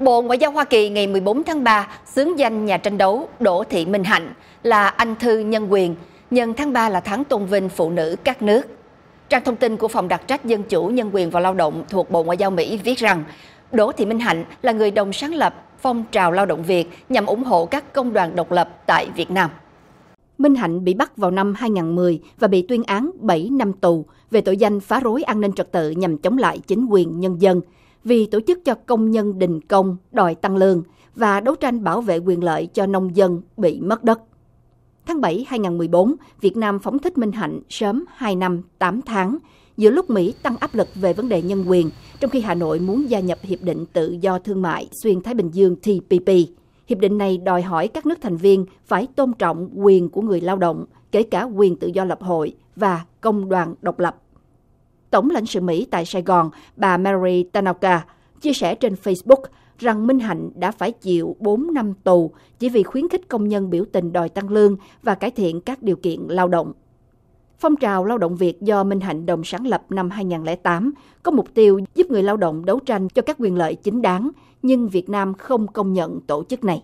Bộ Ngoại giao Hoa Kỳ ngày 14 tháng 3 xướng danh nhà tranh đấu Đỗ Thị Minh Hạnh là anh thư nhân quyền, nhân tháng 3 là tháng tôn vinh phụ nữ các nước. Trang thông tin của Phòng đặc trách Dân chủ, Nhân quyền và Lao động thuộc Bộ Ngoại giao Mỹ viết rằng Đỗ Thị Minh Hạnh là người đồng sáng lập phong trào lao động Việt nhằm ủng hộ các công đoàn độc lập tại Việt Nam. Minh Hạnh bị bắt vào năm 2010 và bị tuyên án 7 năm tù về tội danh phá rối an ninh trật tự nhằm chống lại chính quyền nhân dân – vì tổ chức cho công nhân đình công đòi tăng lương và đấu tranh bảo vệ quyền lợi cho nông dân bị mất đất. Tháng 7 2014, Việt Nam phóng thích Minh Hạnh sớm 2 năm 8 tháng, giữa lúc Mỹ tăng áp lực về vấn đề nhân quyền, trong khi Hà Nội muốn gia nhập Hiệp định Tự do Thương mại Xuyên Thái Bình Dương TPP. Hiệp định này đòi hỏi các nước thành viên phải tôn trọng quyền của người lao động, kể cả quyền tự do lập hội và công đoàn độc lập. Tổng lãnh sự Mỹ tại Sài Gòn, bà Mary Tanaka, chia sẻ trên Facebook rằng Minh Hạnh đã phải chịu 4 năm tù chỉ vì khuyến khích công nhân biểu tình đòi tăng lương và cải thiện các điều kiện lao động. Phong trào lao động Việt do Minh Hạnh đồng sáng lập năm 2008 có mục tiêu giúp người lao động đấu tranh cho các quyền lợi chính đáng, nhưng Việt Nam không công nhận tổ chức này.